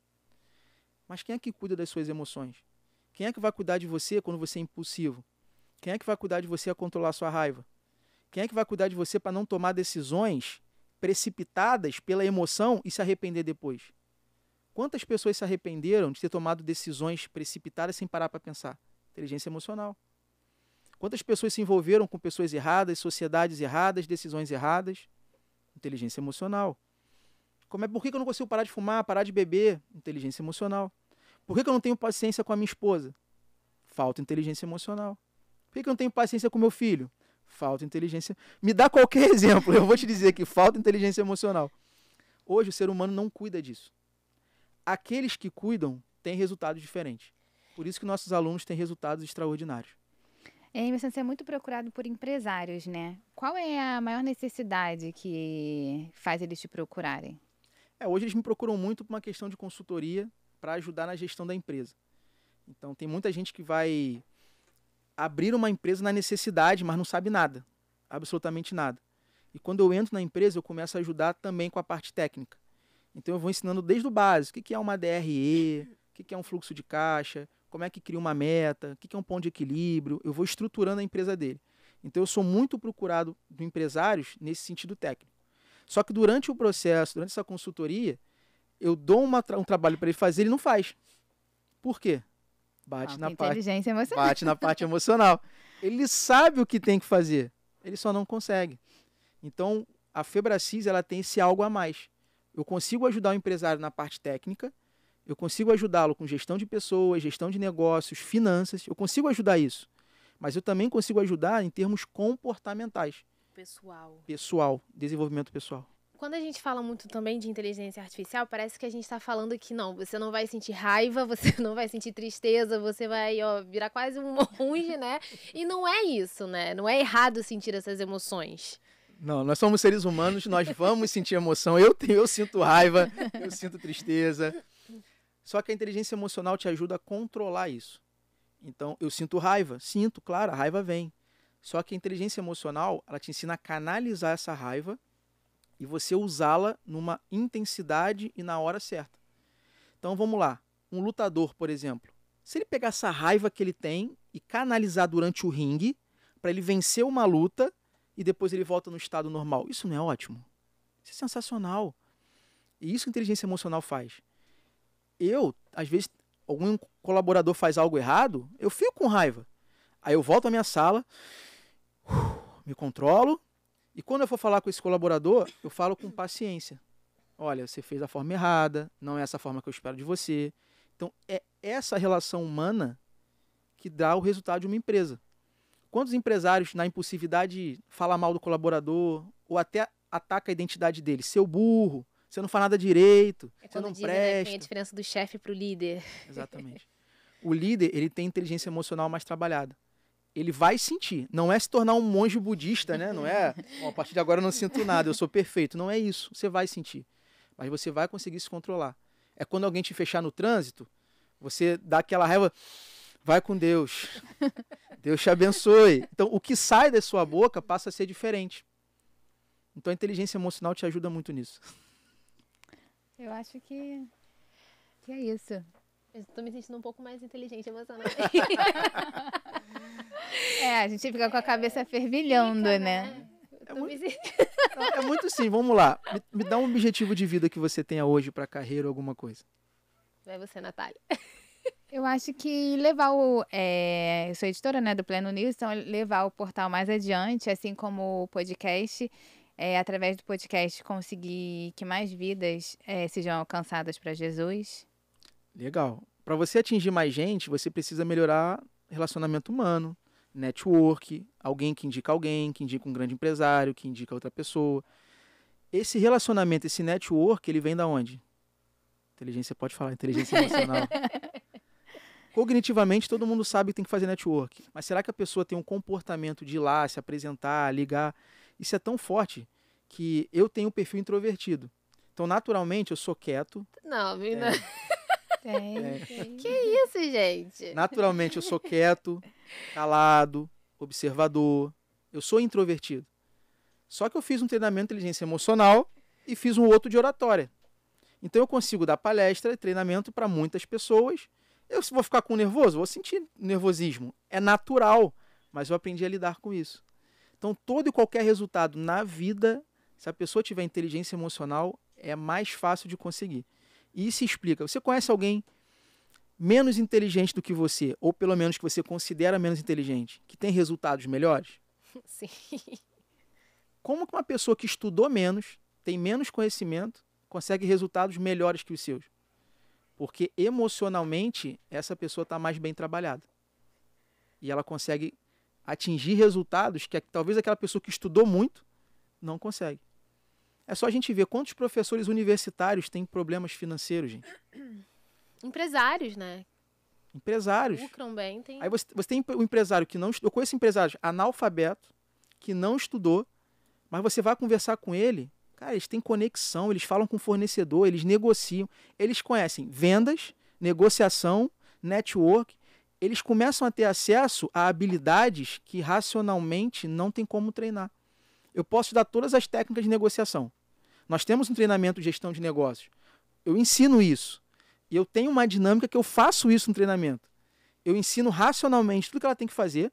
Mas quem é que cuida das suas emoções? Quem é que vai cuidar de você quando você é impulsivo? Quem é que vai cuidar de você a controlar a sua raiva? Quem é que vai cuidar de você para não tomar decisões precipitadas pela emoção e se arrepender depois? Quantas pessoas se arrependeram de ter tomado decisões precipitadas sem parar para pensar? Inteligência emocional. Quantas pessoas se envolveram com pessoas erradas, sociedades erradas, decisões erradas? Inteligência emocional. Como é por que eu não consigo parar de fumar, parar de beber? Inteligência emocional. Por que eu não tenho paciência com a minha esposa? Falta inteligência emocional. Por que eu não tenho paciência com meu filho? Falta inteligência. Me dá qualquer exemplo, eu vou te dizer que falta inteligência emocional. Hoje o ser humano não cuida disso. Aqueles que cuidam têm resultados diferentes. Por isso que nossos alunos têm resultados extraordinários. Emerson, você é muito procurado por empresários, né? Qual é a maior necessidade que faz eles te procurarem? É, hoje eles me procuram muito por uma questão de consultoria para ajudar na gestão da empresa. Então, tem muita gente que vai abrir uma empresa na necessidade, mas não sabe nada, absolutamente nada. E quando eu entro na empresa, eu começo a ajudar também com a parte técnica. Então eu vou ensinando desde o básico, o que é uma DRE, o que é um fluxo de caixa, como é que cria uma meta, o que é um ponto de equilíbrio, eu vou estruturando a empresa dele. Então eu sou muito procurado por empresários nesse sentido técnico. Só que durante o processo, durante essa consultoria, eu dou uma, um trabalho para ele fazer, ele não faz. Por quê? Bate, na parte, emocional. bate na parte emocional. Ele sabe o que tem que fazer, ele só não consegue. Então, a Febracis ela tem esse algo a mais. Eu consigo ajudar o empresário na parte técnica, eu consigo ajudá-lo com gestão de pessoas, gestão de negócios, finanças, eu consigo ajudar isso. Mas eu também consigo ajudar em termos comportamentais. Pessoal. Pessoal, desenvolvimento pessoal quando a gente fala muito também de inteligência artificial, parece que a gente está falando que não, você não vai sentir raiva, você não vai sentir tristeza, você vai ó, virar quase um monge, né? E não é isso, né? Não é errado sentir essas emoções. Não, nós somos seres humanos, nós vamos sentir emoção. Eu, tenho, eu sinto raiva, eu sinto tristeza. Só que a inteligência emocional te ajuda a controlar isso. Então, eu sinto raiva, sinto, claro, a raiva vem. Só que a inteligência emocional, ela te ensina a canalizar essa raiva e você usá-la numa intensidade e na hora certa. Então vamos lá. Um lutador, por exemplo, se ele pegar essa raiva que ele tem e canalizar durante o ringue para ele vencer uma luta e depois ele volta no estado normal, isso não é ótimo? Isso é sensacional. E isso que a inteligência emocional faz. Eu, às vezes, algum colaborador faz algo errado, eu fico com raiva. Aí eu volto à minha sala, me controlo, e quando eu for falar com esse colaborador, eu falo com paciência. Olha, você fez da forma errada, não é essa forma que eu espero de você. Então, é essa relação humana que dá o resultado de uma empresa. Quantos empresários, na impulsividade, falam mal do colaborador ou até ataca a identidade dele? Seu burro, você não faz nada direito, é você não dizem, presta. Né, tem a diferença do chefe para o líder. Exatamente. o líder, ele tem inteligência emocional mais trabalhada ele vai sentir. Não é se tornar um monge budista, né? Não é, a partir de agora eu não sinto nada, eu sou perfeito. Não é isso. Você vai sentir. Mas você vai conseguir se controlar. É quando alguém te fechar no trânsito, você dá aquela raiva, vai com Deus. Deus te abençoe. Então, o que sai da sua boca passa a ser diferente. Então, a inteligência emocional te ajuda muito nisso. Eu acho que, que é isso. Estou me sentindo um pouco mais inteligente emocionalmente. é, a gente fica com a cabeça é, fervilhando, Fica, né? né? É muito... é muito sim, vamos lá. Me, me dá um objetivo de vida que você tenha hoje para carreira ou alguma coisa. Vai você, Natália. Eu acho que levar o. É, eu sou editora né, do Pleno News, então levar o portal mais adiante, assim como o podcast. É, através do podcast conseguir que mais vidas é, sejam alcançadas para Jesus. Legal. Para você atingir mais gente, você precisa melhorar relacionamento humano, network, alguém que indica alguém, que indica um grande empresário, que indica outra pessoa. Esse relacionamento, esse network, ele vem da onde? Inteligência pode falar, inteligência emocional. Cognitivamente, todo mundo sabe que tem que fazer network. Mas será que a pessoa tem um comportamento de ir lá, se apresentar, ligar? Isso é tão forte que eu tenho um perfil introvertido. Então, naturalmente, eu sou quieto. Não, é, tem, é. tem. Que isso, gente? Naturalmente, eu sou quieto, calado, observador. Eu sou introvertido. Só que eu fiz um treinamento de inteligência emocional e fiz um outro de oratória. Então eu consigo dar palestra e treinamento para muitas pessoas. Eu vou ficar com nervoso, vou sentir nervosismo. É natural, mas eu aprendi a lidar com isso. Então todo e qualquer resultado na vida, se a pessoa tiver inteligência emocional, é mais fácil de conseguir. E isso explica. Você conhece alguém menos inteligente do que você, ou pelo menos que você considera menos inteligente, que tem resultados melhores? Sim. Como que uma pessoa que estudou menos, tem menos conhecimento, consegue resultados melhores que os seus? Porque emocionalmente essa pessoa está mais bem trabalhada. E ela consegue atingir resultados que talvez aquela pessoa que estudou muito não consegue. É só a gente ver quantos professores universitários têm problemas financeiros, gente. Empresários, né? Empresários. Lucram bem, tem. Aí você, você tem o um empresário que não estudou. Eu conheço empresários analfabeto, que não estudou, mas você vai conversar com ele, cara, eles têm conexão, eles falam com o fornecedor, eles negociam, eles conhecem vendas, negociação, network. Eles começam a ter acesso a habilidades que racionalmente não tem como treinar. Eu posso te dar todas as técnicas de negociação. Nós temos um treinamento de gestão de negócios. Eu ensino isso. E eu tenho uma dinâmica que eu faço isso no treinamento. Eu ensino racionalmente tudo que ela tem que fazer.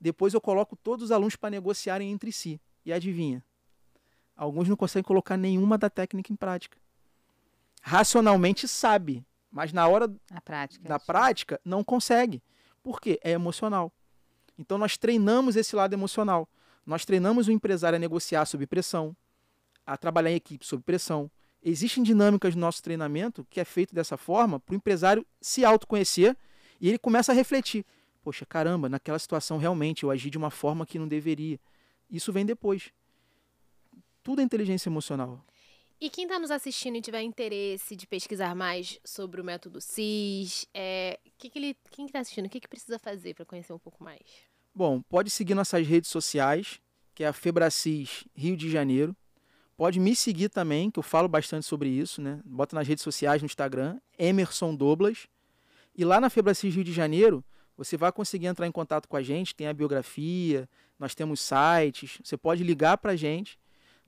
Depois eu coloco todos os alunos para negociarem entre si. E adivinha? Alguns não conseguem colocar nenhuma da técnica em prática. Racionalmente sabe, mas na hora prática, da prática não consegue. Por quê? É emocional. Então nós treinamos esse lado emocional. Nós treinamos o empresário a negociar sob pressão, a trabalhar em equipe sob pressão. Existem dinâmicas no nosso treinamento que é feito dessa forma para o empresário se autoconhecer e ele começa a refletir. Poxa, caramba, naquela situação realmente eu agi de uma forma que não deveria. Isso vem depois. Tudo é inteligência emocional. E quem está nos assistindo e tiver interesse de pesquisar mais sobre o método CIS, é, que que ele, quem está assistindo, o que, que precisa fazer para conhecer um pouco mais? Bom, pode seguir nossas redes sociais, que é a Febracis Rio de Janeiro. Pode me seguir também, que eu falo bastante sobre isso, né? Bota nas redes sociais, no Instagram, Emerson Doblas. E lá na Febracis Rio de Janeiro, você vai conseguir entrar em contato com a gente, tem a biografia, nós temos sites, você pode ligar para a gente.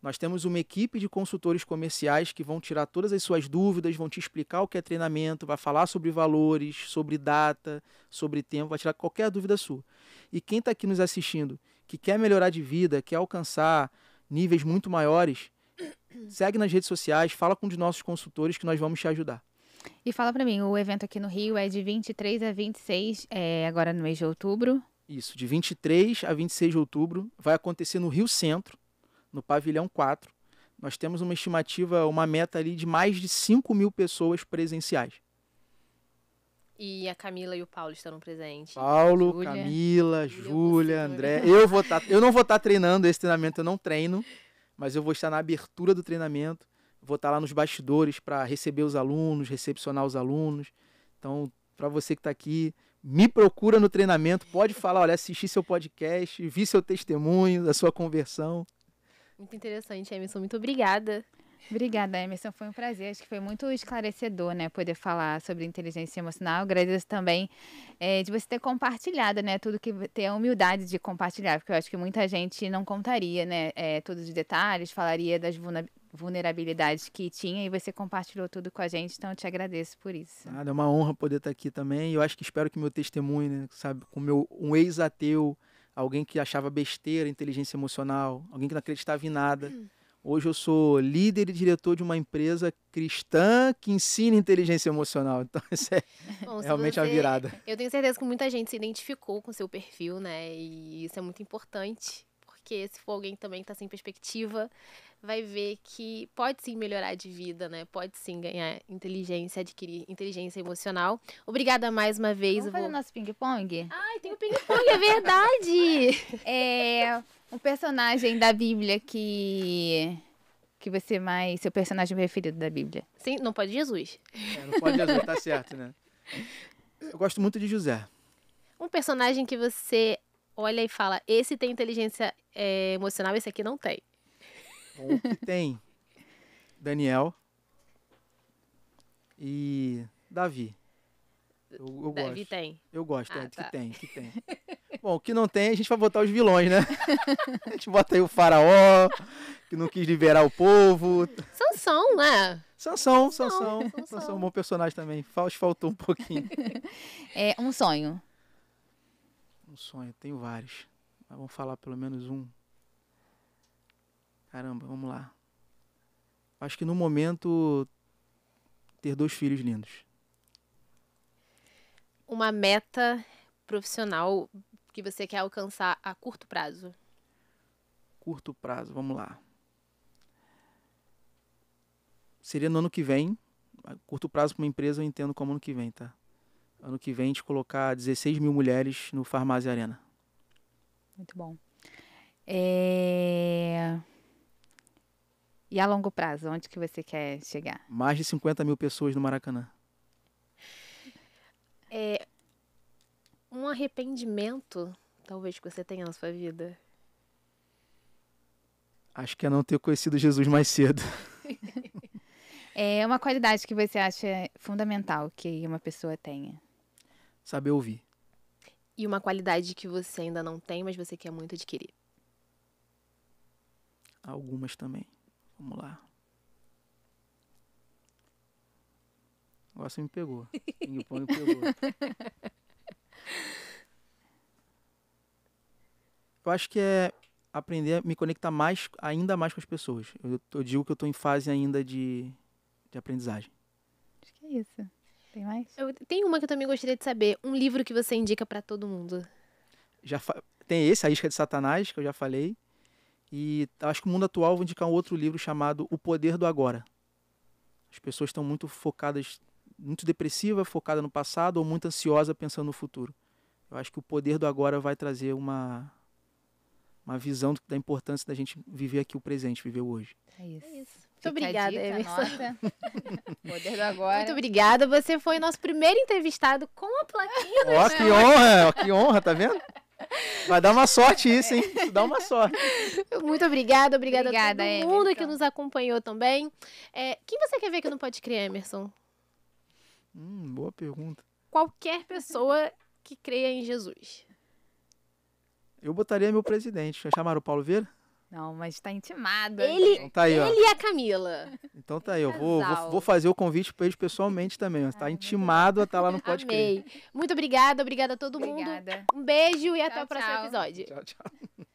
Nós temos uma equipe de consultores comerciais que vão tirar todas as suas dúvidas, vão te explicar o que é treinamento, vai falar sobre valores, sobre data, sobre tempo, vai tirar qualquer dúvida sua. E quem está aqui nos assistindo, que quer melhorar de vida, quer alcançar níveis muito maiores, segue nas redes sociais, fala com um de nossos consultores que nós vamos te ajudar. E fala para mim, o evento aqui no Rio é de 23 a 26, é, agora no mês de outubro? Isso, de 23 a 26 de outubro, vai acontecer no Rio Centro, no pavilhão 4. Nós temos uma estimativa, uma meta ali de mais de 5 mil pessoas presenciais. E a Camila e o Paulo estarão presentes. Paulo, Júlia, Camila, Júlia, André. Eu vou tá, eu não vou estar tá treinando esse treinamento, eu não treino, mas eu vou estar na abertura do treinamento, vou estar tá lá nos bastidores para receber os alunos, recepcionar os alunos. Então, para você que está aqui, me procura no treinamento, pode falar, olha, assisti seu podcast, vi seu testemunho, a sua conversão. Muito interessante, Emerson. Muito obrigada. Obrigada, Emerson. Foi um prazer. Acho que foi muito esclarecedor, né? Poder falar sobre inteligência emocional. Agradeço também é, de você ter compartilhado, né? Tudo que ter a humildade de compartilhar, porque eu acho que muita gente não contaria, né? É, todos os detalhes, falaria das vulnerabilidades que tinha e você compartilhou tudo com a gente, então eu te agradeço por isso. Nada, é uma honra poder estar aqui também. Eu acho que espero que meu testemunho, né, sabe, com meu um ex-ateu, alguém que achava besteira inteligência emocional, alguém que não acreditava em nada. Hum Hoje eu sou líder e diretor de uma empresa cristã que ensina inteligência emocional. Então, isso é Bom, realmente você, a virada. Eu tenho certeza que muita gente se identificou com o seu perfil, né? E isso é muito importante, porque se for alguém também que está sem perspectiva, vai ver que pode sim melhorar de vida, né? Pode sim ganhar inteligência, adquirir inteligência emocional. Obrigada mais uma vez. Vamos fazer vou... nosso ping-pong? Ai, tem o ping-pong, é verdade! é um personagem da Bíblia que que você mais. seu personagem preferido da Bíblia? Sim, não pode Jesus. É, não pode Jesus, tá certo, né? Eu gosto muito de José. Um personagem que você olha e fala: esse tem inteligência é, emocional, esse aqui não tem. Com o que tem Daniel e Davi. Eu, eu Davi gosto. tem. Eu gosto, ah, é, tá. que tem, que tem. Bom, o que não tem, a gente vai botar os vilões, né? A gente bota aí o faraó, que não quis liberar o povo. Sansão, né? Sansão, Sansão. Sansão, é um bom personagem também. faltou um pouquinho. É um sonho. Um sonho, tenho vários. Mas vamos falar pelo menos um Caramba, vamos lá. Acho que no momento, ter dois filhos lindos. Uma meta profissional que você quer alcançar a curto prazo? Curto prazo, vamos lá. Seria no ano que vem. curto prazo para uma empresa eu entendo como ano que vem, tá? Ano que vem a gente colocar 16 mil mulheres no Farmácia Arena. Muito bom. É... E a longo prazo, onde que você quer chegar? Mais de 50 mil pessoas no Maracanã. É, um arrependimento, talvez, que você tenha na sua vida? Acho que é não ter conhecido Jesus mais cedo. é uma qualidade que você acha fundamental que uma pessoa tenha. Saber ouvir. E uma qualidade que você ainda não tem, mas você quer muito adquirir. Algumas também. Vamos lá. Agora você me pegou. Ping pong pegou. Eu acho que é aprender a me conectar mais, ainda mais com as pessoas. Eu, eu digo que eu estou em fase ainda de, de aprendizagem. Acho que é isso. Tem mais? Eu, tem uma que eu também gostaria de saber. Um livro que você indica para todo mundo. Já fa... Tem esse, A Isca de Satanás, que eu já falei. E acho que o mundo atual vou indicar um outro livro chamado O Poder do Agora. As pessoas estão muito focadas, muito depressiva, focada no passado ou muito ansiosa pensando no futuro. Eu acho que o poder do agora vai trazer uma uma visão da importância da gente viver aqui o presente, viver o hoje. É isso. É muito obrigada, dica, Emerson. Poder do agora. Muito obrigada. Você foi nosso primeiro entrevistado com a plaquinha. Ó, oh, que honra, que honra, tá vendo? Vai dar uma sorte isso, hein? É. Dá uma sorte. Muito obrigada, obrigada, obrigada a todo Emerson. mundo que nos acompanhou também. É, quem você quer ver que não pode crer, Emerson? Hum, boa pergunta. Qualquer pessoa que creia em Jesus. Eu botaria meu presidente. Chamaram o Paulo Vieira? Não, mas tá intimado. Ele, então tá aí, ele e a Camila. Então tá aí, eu vou, vou, vou, fazer o convite para eles pessoalmente também. Mas tá intimado a estar tá lá no podcast. Amei. Muito obrigada, obrigada a todo obrigada. mundo. Um beijo e tchau, até o próximo episódio. Tchau, tchau.